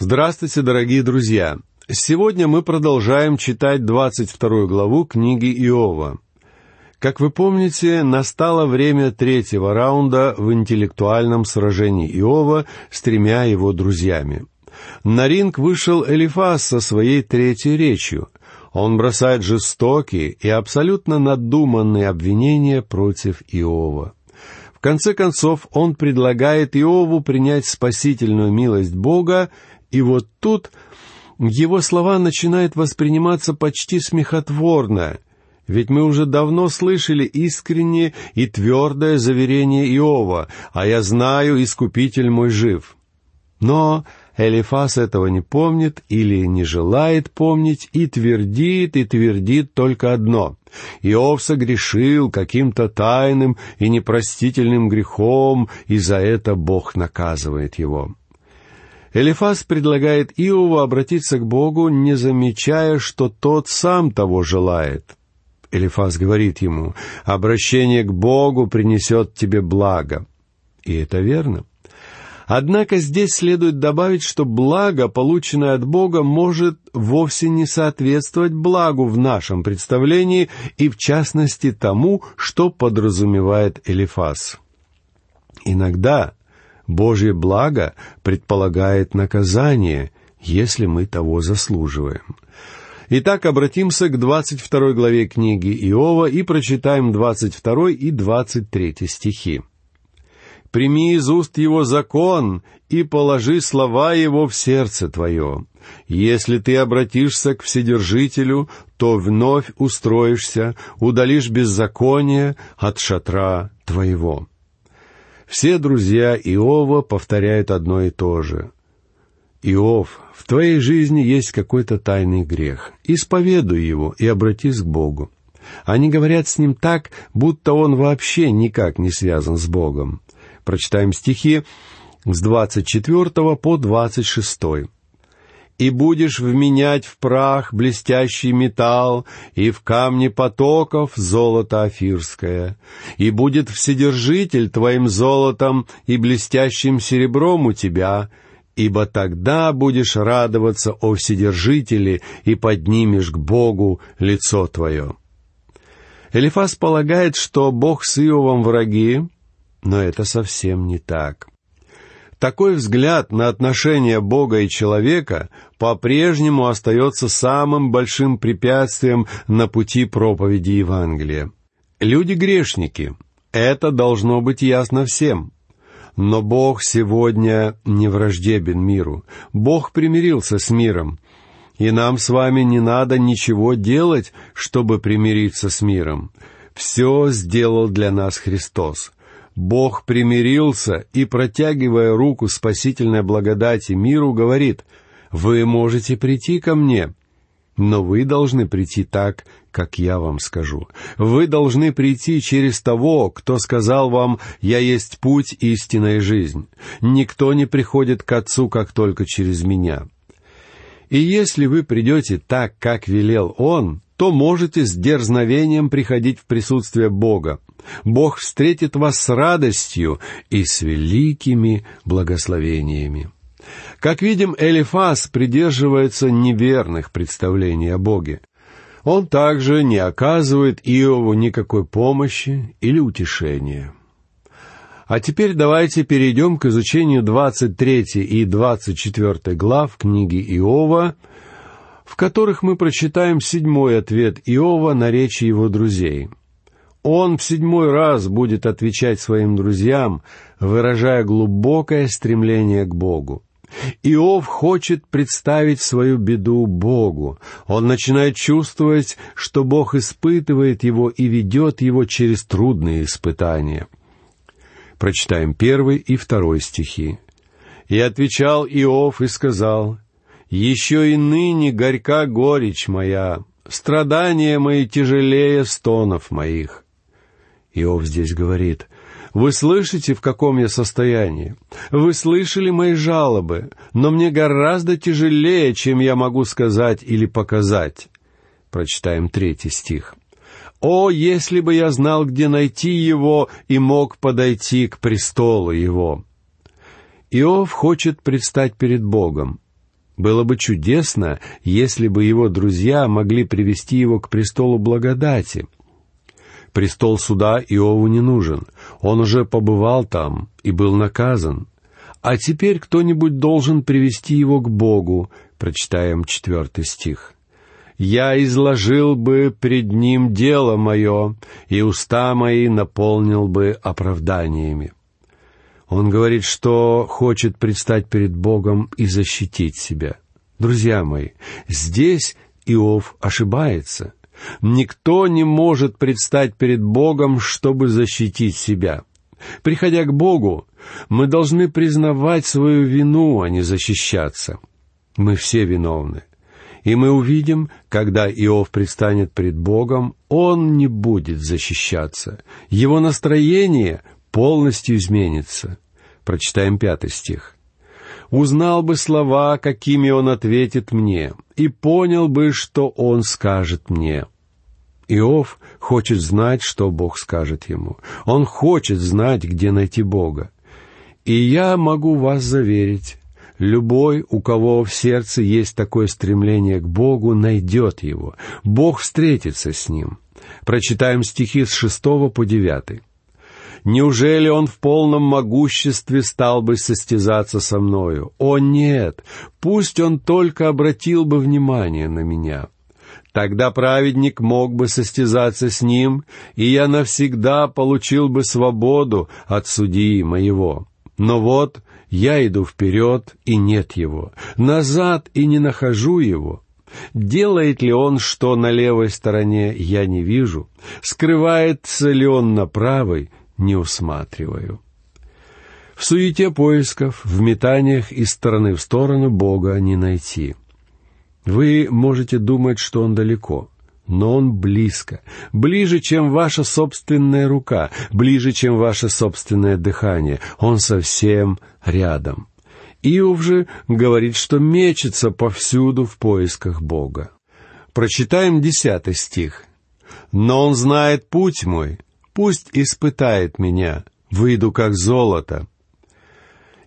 Здравствуйте, дорогие друзья! Сегодня мы продолжаем читать 22 главу книги Иова. Как вы помните, настало время третьего раунда в интеллектуальном сражении Иова с тремя его друзьями. На ринг вышел Элифас со своей третьей речью. Он бросает жестокие и абсолютно надуманные обвинения против Иова. В конце концов, он предлагает Иову принять спасительную милость Бога и вот тут его слова начинают восприниматься почти смехотворно, ведь мы уже давно слышали искреннее и твердое заверение Иова, а я знаю, Искупитель мой жив. Но Элифас этого не помнит или не желает помнить и твердит, и твердит только одно. Иов согрешил каким-то тайным и непростительным грехом, и за это Бог наказывает его. Элифас предлагает Иову обратиться к Богу, не замечая, что тот сам того желает. Элифас говорит ему, «Обращение к Богу принесет тебе благо». И это верно. Однако здесь следует добавить, что благо, полученное от Бога, может вовсе не соответствовать благу в нашем представлении и, в частности, тому, что подразумевает Элифас. Иногда Божье благо предполагает наказание, если мы того заслуживаем. Итак, обратимся к 22 главе книги Иова и прочитаем 22 и 23 стихи. «Прими из уст его закон и положи слова его в сердце твое. Если ты обратишься к Вседержителю, то вновь устроишься, удалишь беззаконие от шатра твоего». Все друзья Иова повторяют одно и то же. «Иов, в твоей жизни есть какой-то тайный грех. Исповедуй его и обратись к Богу». Они говорят с ним так, будто он вообще никак не связан с Богом. Прочитаем стихи с 24 по 26 и будешь вменять в прах блестящий металл, и в камни потоков золото афирское. И будет Вседержитель твоим золотом и блестящим серебром у тебя, ибо тогда будешь радоваться о Вседержителе и поднимешь к Богу лицо твое». Элифас полагает, что Бог с Иовом враги, но это совсем не так. Такой взгляд на отношения Бога и человека по-прежнему остается самым большим препятствием на пути проповеди Евангелия. Люди грешники. Это должно быть ясно всем. Но Бог сегодня не враждебен миру. Бог примирился с миром. И нам с вами не надо ничего делать, чтобы примириться с миром. Все сделал для нас Христос. Бог примирился и, протягивая руку спасительной благодати миру, говорит — вы можете прийти ко мне, но вы должны прийти так, как я вам скажу. Вы должны прийти через того, кто сказал вам «Я есть путь, истинная жизнь». Никто не приходит к Отцу, как только через меня. И если вы придете так, как велел Он, то можете с дерзновением приходить в присутствие Бога. Бог встретит вас с радостью и с великими благословениями. Как видим, Элифас придерживается неверных представлений о Боге. Он также не оказывает Иову никакой помощи или утешения. А теперь давайте перейдем к изучению 23 и 24 глав книги Иова, в которых мы прочитаем седьмой ответ Иова на речи его друзей. Он в седьмой раз будет отвечать своим друзьям, выражая глубокое стремление к Богу. Иов хочет представить свою беду Богу. Он начинает чувствовать, что Бог испытывает его и ведет его через трудные испытания. Прочитаем первый и второй стихи. «И отвечал Иов и сказал, «Еще и ныне горька горечь моя, страдания мои тяжелее стонов моих». Иов здесь говорит, вы слышите, в каком я состоянии? Вы слышали мои жалобы, но мне гораздо тяжелее, чем я могу сказать или показать. Прочитаем третий стих. «О, если бы я знал, где найти его, и мог подойти к престолу его!» Иов хочет предстать перед Богом. Было бы чудесно, если бы его друзья могли привести его к престолу благодати. Престол суда Иову не нужен — он уже побывал там и был наказан. А теперь кто-нибудь должен привести его к Богу, прочитаем четвертый стих. «Я изложил бы пред ним дело мое, и уста мои наполнил бы оправданиями». Он говорит, что хочет предстать перед Богом и защитить себя. Друзья мои, здесь Иов ошибается. Никто не может предстать перед Богом, чтобы защитить себя. Приходя к Богу, мы должны признавать свою вину, а не защищаться. Мы все виновны. И мы увидим, когда Иов предстанет пред Богом, он не будет защищаться. Его настроение полностью изменится. Прочитаем пятый стих узнал бы слова, какими он ответит мне, и понял бы, что он скажет мне. Иов хочет знать, что Бог скажет ему. Он хочет знать, где найти Бога. И я могу вас заверить, любой, у кого в сердце есть такое стремление к Богу, найдет его. Бог встретится с ним. Прочитаем стихи с шестого по девятый. Неужели он в полном могуществе стал бы состязаться со мною? О нет! Пусть он только обратил бы внимание на меня. Тогда праведник мог бы состязаться с ним, и я навсегда получил бы свободу от судьи моего. Но вот я иду вперед, и нет его, назад, и не нахожу его. Делает ли он что на левой стороне, я не вижу. Скрывается ли он на правой, не усматриваю. В суете поисков, в метаниях из стороны в сторону Бога не найти. Вы можете думать, что Он далеко, но Он близко, ближе, чем ваша собственная рука, ближе, чем ваше собственное дыхание. Он совсем рядом. Иов же говорит, что мечется повсюду в поисках Бога. Прочитаем десятый стих. «Но он знает путь мой, Пусть испытает меня, выйду как золото».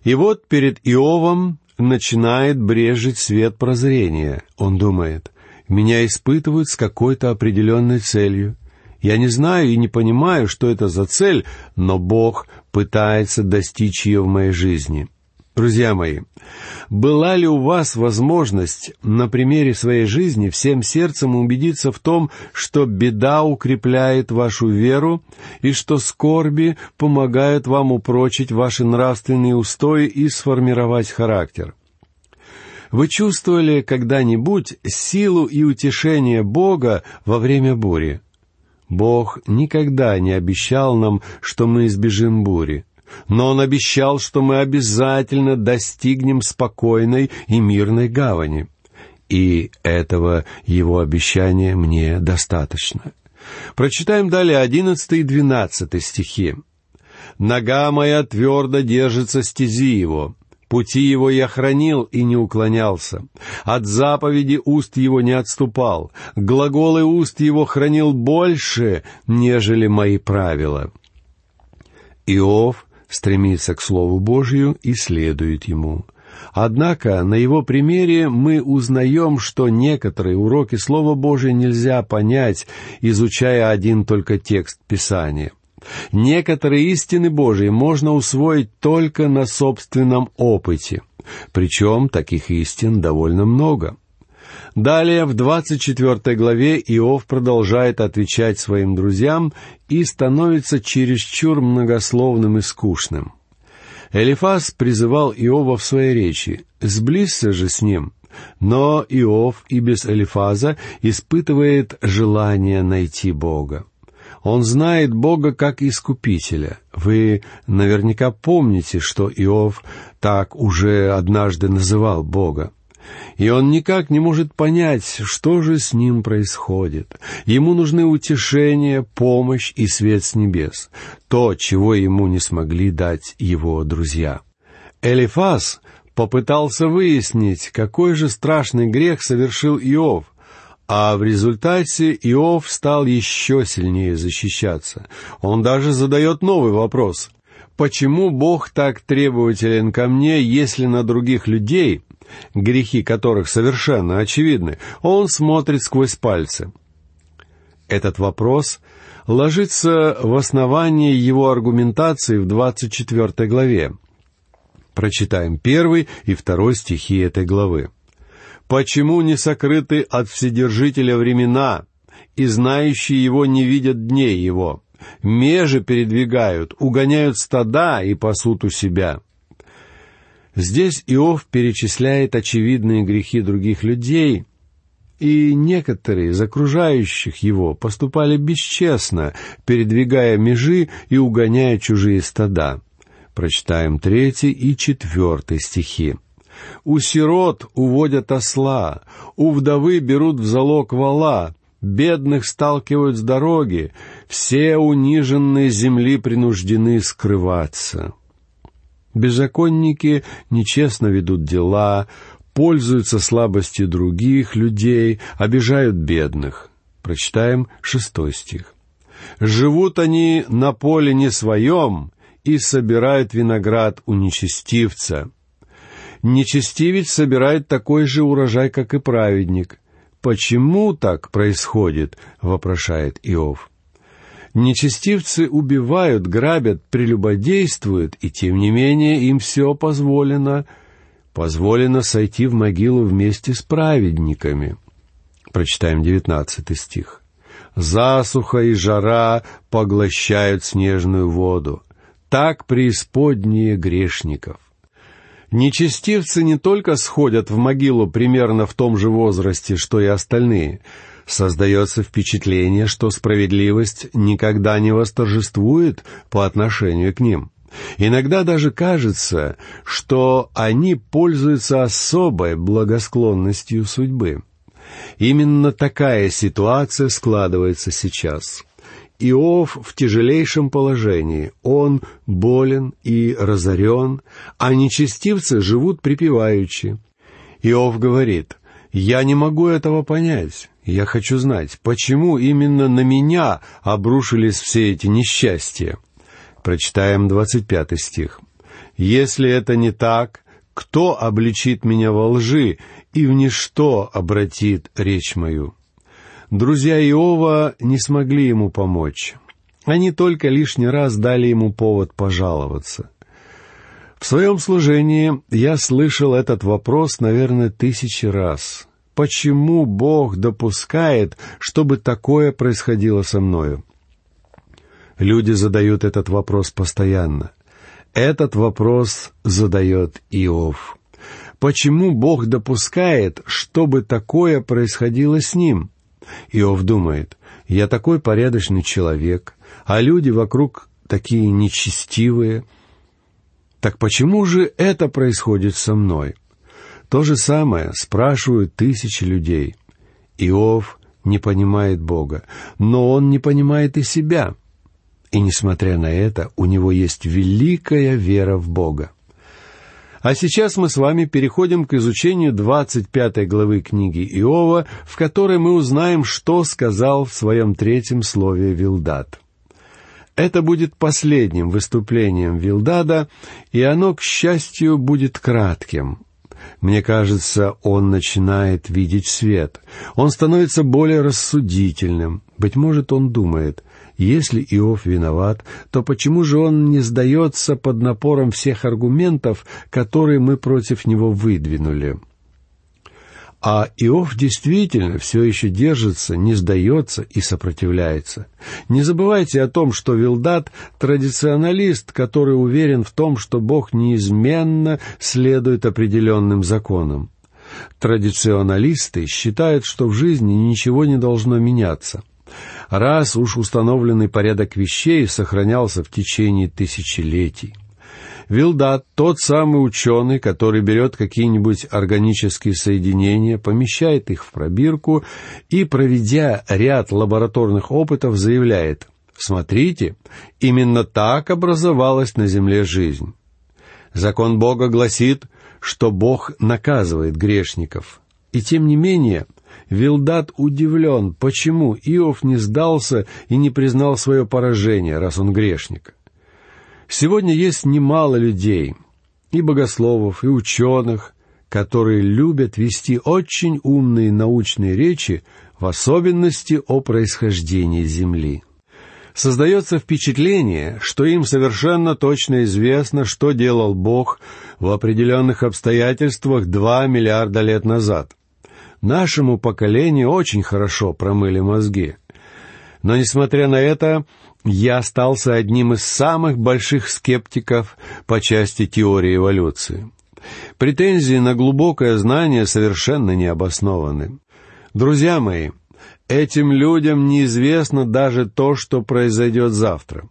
И вот перед Иовом начинает брежить свет прозрения. Он думает, «Меня испытывают с какой-то определенной целью. Я не знаю и не понимаю, что это за цель, но Бог пытается достичь ее в моей жизни». Друзья мои, была ли у вас возможность на примере своей жизни всем сердцем убедиться в том, что беда укрепляет вашу веру и что скорби помогают вам упрочить ваши нравственные устои и сформировать характер? Вы чувствовали когда-нибудь силу и утешение Бога во время бури? Бог никогда не обещал нам, что мы избежим бури – но он обещал, что мы обязательно достигнем спокойной и мирной гавани. И этого его обещания мне достаточно. Прочитаем далее одиннадцатый и двенадцатый стихи. «Нога моя твердо держится стези его, пути его я хранил и не уклонялся, от заповеди уст его не отступал, глаголы уст его хранил больше, нежели мои правила». Иов стремится к Слову Божию и следует ему. Однако на его примере мы узнаем, что некоторые уроки Слова Божия нельзя понять, изучая один только текст Писания. Некоторые истины Божии можно усвоить только на собственном опыте. Причем таких истин довольно много – Далее, в 24 главе Иов продолжает отвечать своим друзьям и становится чересчур многословным и скучным. Элифаз призывал Иова в своей речи «Сблизься же с ним», но Иов и без Элифаза испытывает желание найти Бога. Он знает Бога как Искупителя. Вы наверняка помните, что Иов так уже однажды называл Бога и он никак не может понять, что же с ним происходит. Ему нужны утешение, помощь и свет с небес, то, чего ему не смогли дать его друзья. Элифас попытался выяснить, какой же страшный грех совершил Иов, а в результате Иов стал еще сильнее защищаться. Он даже задает новый вопрос. «Почему Бог так требователен ко мне, если на других людей грехи которых совершенно очевидны, он смотрит сквозь пальцы. Этот вопрос ложится в основании его аргументации в 24 главе. Прочитаем первый и второй стихи этой главы. «Почему не сокрыты от Вседержителя времена, и знающие его не видят дней его?» межи передвигают, угоняют стада и пасут у себя. Здесь Иов перечисляет очевидные грехи других людей, и некоторые из окружающих его поступали бесчестно, передвигая межи и угоняя чужие стада. Прочитаем третий и четвертый стихи. «У сирот уводят осла, у вдовы берут в залог вала, бедных сталкивают с дороги, все униженные земли принуждены скрываться». Беззаконники нечестно ведут дела, пользуются слабостью других людей, обижают бедных. Прочитаем шестой стих. «Живут они на поле не своем и собирают виноград у нечестивца». Нечестивец собирает такой же урожай, как и праведник. «Почему так происходит?» — вопрошает Иов. Нечестивцы убивают, грабят, прелюбодействуют, и тем не менее им все позволено. Позволено сойти в могилу вместе с праведниками. Прочитаем девятнадцатый стих. «Засуха и жара поглощают снежную воду. Так преисподние грешников». Нечестивцы не только сходят в могилу примерно в том же возрасте, что и остальные – Создается впечатление, что справедливость никогда не восторжествует по отношению к ним. Иногда даже кажется, что они пользуются особой благосклонностью судьбы. Именно такая ситуация складывается сейчас. Иов в тяжелейшем положении, он болен и разорен, а нечестивцы живут припеваючи. Иов говорит, «Я не могу этого понять. Я хочу знать, почему именно на меня обрушились все эти несчастья? Прочитаем двадцать пятый стих. «Если это не так, кто обличит меня во лжи и в ничто обратит речь мою?» Друзья Иова не смогли ему помочь. Они только лишний раз дали ему повод пожаловаться. В своем служении я слышал этот вопрос, наверное, тысячи раз — почему Бог допускает, чтобы такое происходило со мною? Люди задают этот вопрос постоянно. Этот вопрос задает Иов. Почему Бог допускает, чтобы такое происходило с ним? Иов думает, я такой порядочный человек, а люди вокруг такие нечестивые. Так почему же это происходит со мной? То же самое спрашивают тысячи людей. Иов не понимает Бога, но он не понимает и себя. И несмотря на это, у него есть великая вера в Бога. А сейчас мы с вами переходим к изучению 25 главы книги Иова, в которой мы узнаем, что сказал в своем третьем слове Вилдат. Это будет последним выступлением Вилдада, и оно, к счастью, будет кратким. Мне кажется, он начинает видеть свет. Он становится более рассудительным. Быть может, он думает, если Иов виноват, то почему же он не сдается под напором всех аргументов, которые мы против него выдвинули? А Иов действительно все еще держится, не сдается и сопротивляется. Не забывайте о том, что Вилдат – традиционалист, который уверен в том, что Бог неизменно следует определенным законам. Традиционалисты считают, что в жизни ничего не должно меняться. Раз уж установленный порядок вещей сохранялся в течение тысячелетий. Вилдат — тот самый ученый, который берет какие-нибудь органические соединения, помещает их в пробирку и, проведя ряд лабораторных опытов, заявляет «Смотрите, именно так образовалась на Земле жизнь». Закон Бога гласит, что Бог наказывает грешников. И тем не менее, Вилдат удивлен, почему Иов не сдался и не признал свое поражение, раз он грешник. Сегодня есть немало людей, и богословов, и ученых, которые любят вести очень умные научные речи, в особенности о происхождении Земли. Создается впечатление, что им совершенно точно известно, что делал Бог в определенных обстоятельствах два миллиарда лет назад. Нашему поколению очень хорошо промыли мозги. Но, несмотря на это, я остался одним из самых больших скептиков по части теории эволюции. Претензии на глубокое знание совершенно не обоснованы. Друзья мои, этим людям неизвестно даже то, что произойдет завтра.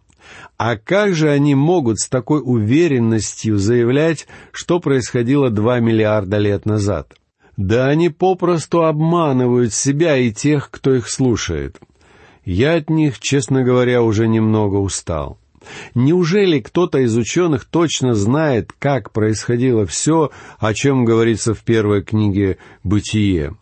А как же они могут с такой уверенностью заявлять, что происходило два миллиарда лет назад? Да они попросту обманывают себя и тех, кто их слушает – я от них, честно говоря, уже немного устал. Неужели кто-то из ученых точно знает, как происходило все, о чем говорится в первой книге «Бытие»?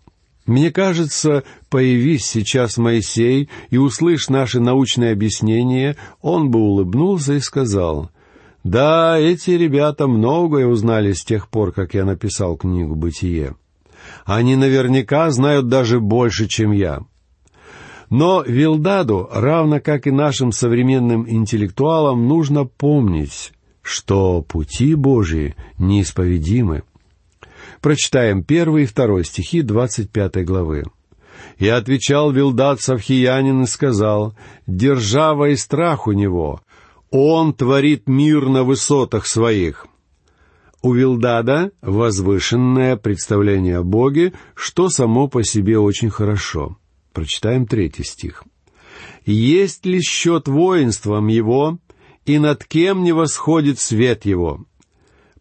Мне кажется, появись сейчас Моисей и услышь наши научные объяснения, он бы улыбнулся и сказал, «Да, эти ребята многое узнали с тех пор, как я написал книгу «Бытие». Они наверняка знают даже больше, чем я». Но Вилдаду, равно как и нашим современным интеллектуалам, нужно помнить, что пути Божии неисповедимы. Прочитаем первый и второй стихи 25 главы. «И отвечал Вилдат Савхиянин и сказал, «Держава и страх у него, он творит мир на высотах своих». У Вилдада возвышенное представление о Боге, что само по себе очень хорошо. Прочитаем третий стих. «Есть ли счет воинством его, и над кем не восходит свет его?»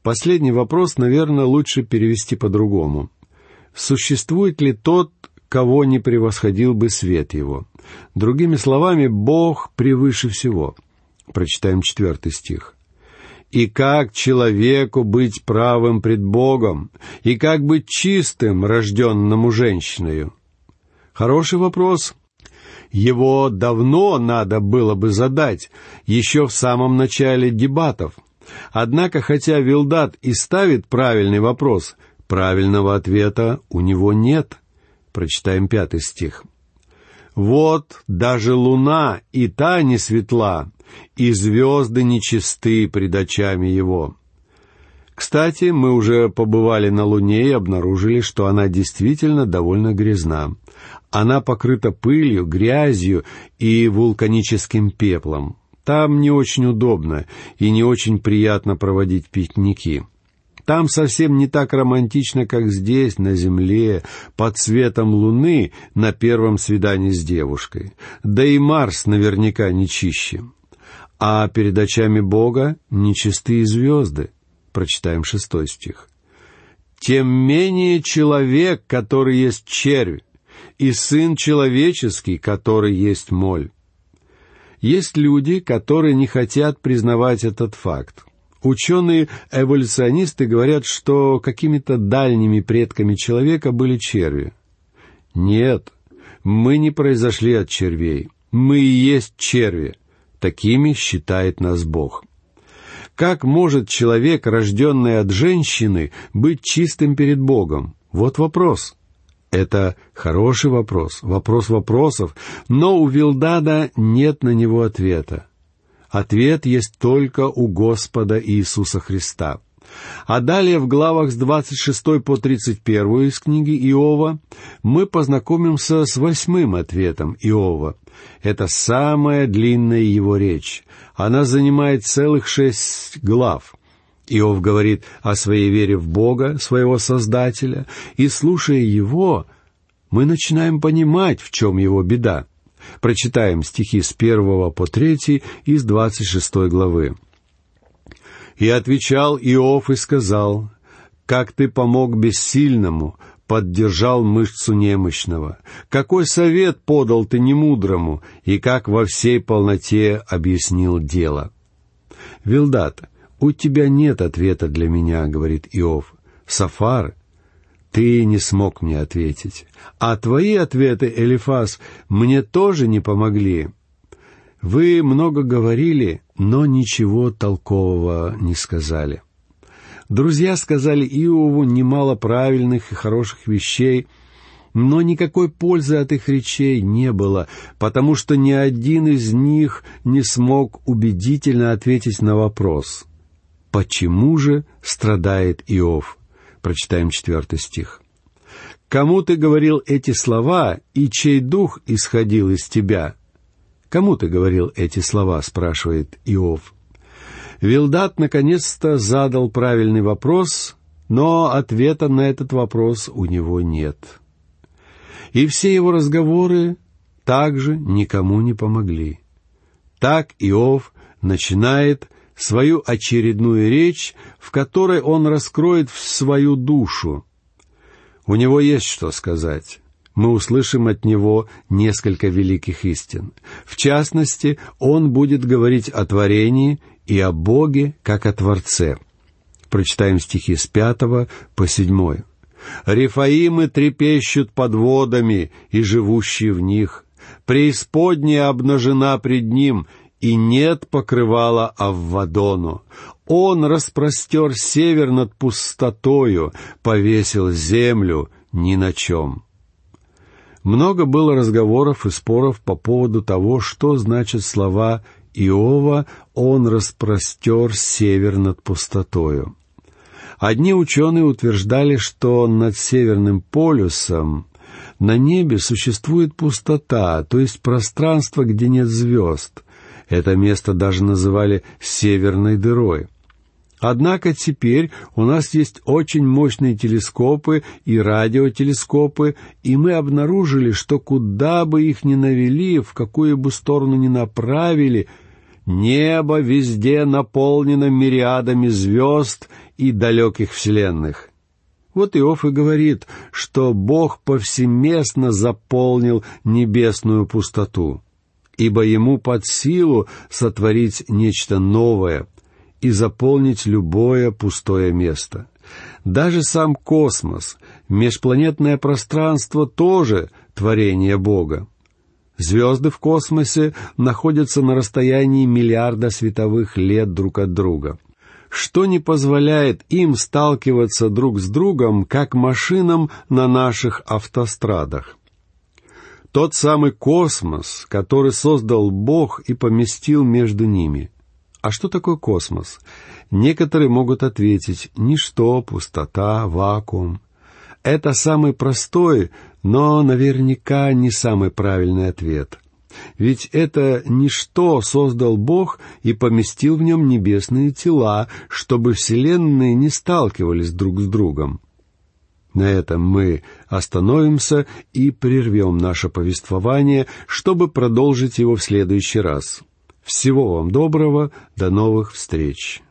Последний вопрос, наверное, лучше перевести по-другому. Существует ли тот, кого не превосходил бы свет его? Другими словами, Бог превыше всего. Прочитаем четвертый стих. «И как человеку быть правым пред Богом, и как быть чистым, рожденному женщиною?» Хороший вопрос. Его давно надо было бы задать, еще в самом начале дебатов. Однако, хотя Вилдат и ставит правильный вопрос, правильного ответа у него нет. Прочитаем пятый стих. «Вот даже луна и та не светла, и звезды нечисты пред очами его». Кстати, мы уже побывали на Луне и обнаружили, что она действительно довольно грязна. Она покрыта пылью, грязью и вулканическим пеплом. Там не очень удобно и не очень приятно проводить пикники. Там совсем не так романтично, как здесь, на земле, под светом луны, на первом свидании с девушкой. Да и Марс наверняка не чище. А перед очами Бога нечистые звезды. Прочитаем шестой стих. «Тем менее человек, который есть червь, и сын человеческий, который есть моль». Есть люди, которые не хотят признавать этот факт. Ученые-эволюционисты говорят, что какими-то дальними предками человека были черви. Нет, мы не произошли от червей. Мы и есть черви. Такими считает нас Бог. Как может человек, рожденный от женщины, быть чистым перед Богом? Вот вопрос. Это хороший вопрос, вопрос вопросов, но у Вилдада нет на него ответа. Ответ есть только у Господа Иисуса Христа. А далее в главах с 26 по 31 из книги Иова мы познакомимся с восьмым ответом Иова. Это самая длинная его речь. Она занимает целых шесть глав. Иов говорит о своей вере в Бога, своего Создателя, и, слушая его, мы начинаем понимать, в чем его беда. Прочитаем стихи с первого по третий из двадцать шестой главы. И отвечал Иов и сказал, «Как ты помог бессильному, поддержал мышцу немощного. Какой совет подал ты немудрому, и как во всей полноте объяснил дело?» «Вилдат, у тебя нет ответа для меня», — говорит Иов. «Сафар, ты не смог мне ответить. А твои ответы, Элифас, мне тоже не помогли. Вы много говорили, но ничего толкового не сказали. Друзья сказали Иову немало правильных и хороших вещей, но никакой пользы от их речей не было, потому что ни один из них не смог убедительно ответить на вопрос «Почему же страдает Иов?» Прочитаем четвертый стих. «Кому ты говорил эти слова, и чей дух исходил из тебя?» «Кому ты говорил эти слова?» — спрашивает Иов. Вилдат наконец-то задал правильный вопрос, но ответа на этот вопрос у него нет. И все его разговоры также никому не помогли. Так Иов начинает свою очередную речь, в которой он раскроет свою душу. У него есть что сказать мы услышим от него несколько великих истин. В частности, он будет говорить о творении и о Боге как о Творце. Прочитаем стихи с пятого по седьмой. «Рифаимы трепещут под водами и живущие в них. Преисподняя обнажена пред ним, и нет покрывала Аввадону. Он распростер север над пустотою, повесил землю ни на чем. Много было разговоров и споров по поводу того, что значат слова Иова «Он распростер север над пустотою». Одни ученые утверждали, что над Северным полюсом на небе существует пустота, то есть пространство, где нет звезд. Это место даже называли «северной дырой». Однако теперь у нас есть очень мощные телескопы и радиотелескопы, и мы обнаружили, что куда бы их ни навели, в какую бы сторону ни направили, небо везде наполнено мириадами звезд и далеких вселенных. Вот Иов и говорит, что Бог повсеместно заполнил небесную пустоту, ибо ему под силу сотворить нечто новое, и заполнить любое пустое место. Даже сам космос, межпланетное пространство тоже творение Бога. Звезды в космосе находятся на расстоянии миллиарда световых лет друг от друга, что не позволяет им сталкиваться друг с другом, как машинам на наших автострадах. Тот самый космос, который создал Бог и поместил между ними – а что такое космос? Некоторые могут ответить «ничто», «пустота», «вакуум». Это самый простой, но наверняка не самый правильный ответ. Ведь это ничто создал Бог и поместил в нем небесные тела, чтобы вселенные не сталкивались друг с другом. На этом мы остановимся и прервем наше повествование, чтобы продолжить его в следующий раз. Всего вам доброго, до новых встреч!